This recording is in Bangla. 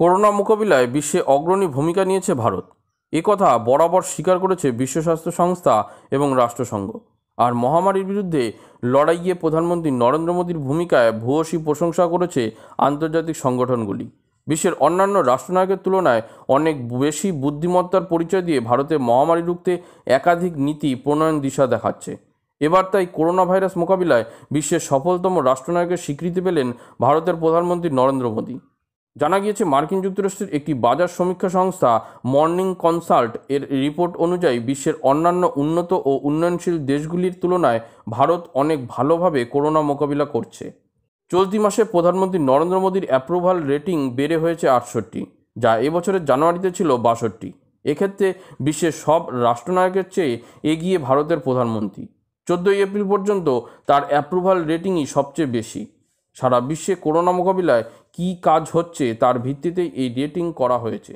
করোনা মোকাবিলায় বিশ্বে অগ্রণী ভূমিকা নিয়েছে ভারত কথা বরাবর স্বীকার করেছে বিশ্ব স্বাস্থ্য সংস্থা এবং রাষ্ট্রসংঘ আর মহামারীর বিরুদ্ধে লড়াইয়ে প্রধানমন্ত্রী নরেন্দ্র মোদীর ভূমিকায় ভূয়সী প্রশংসা করেছে আন্তর্জাতিক সংগঠনগুলি বিশ্বের অন্যান্য রাষ্ট্রনায়কের তুলনায় অনেক বেশি বুদ্ধিমত্তার পরিচয় দিয়ে ভারতে মহামারী রুখতে একাধিক নীতি প্রণয়ন দিশা দেখাচ্ছে এবার তাই করোনা ভাইরাস মোকাবিলায় বিশ্বের সফলতম রাষ্ট্রনায়কের স্বীকৃতি পেলেন ভারতের প্রধানমন্ত্রী নরেন্দ্র মোদী জানা গিয়েছে মার্কিন যুক্তরাষ্ট্রের একটি বাজার সমীক্ষা সংস্থা মর্নিং কনসাল্ট এর রিপোর্ট অনুযায়ী বিশ্বের অন্যান্য উন্নত ও উন্নয়নশীল দেশগুলির তুলনায় ভারত অনেক ভালোভাবে করোনা মোকাবিলা করছে চলতি মাসে প্রধানমন্ত্রী নরেন্দ্র মোদীর অ্যাপ্রুভাল রেটিং বেড়ে হয়েছে আটষট্টি যা এবছরের জানুয়ারিতে ছিল বাষট্টি এক্ষেত্রে বিশ্বের সব রাষ্ট্রনায়কের চেয়ে এগিয়ে ভারতের প্রধানমন্ত্রী চোদ্দোই এপ্রিল পর্যন্ত তার অ্যাপ্রুভাল রেটিংই সবচেয়ে বেশি সারা বিশ্বে করোনা মোকাবিলায় কি কাজ হচ্ছে তার ভিত্তিতে এই রেটিং করা হয়েছে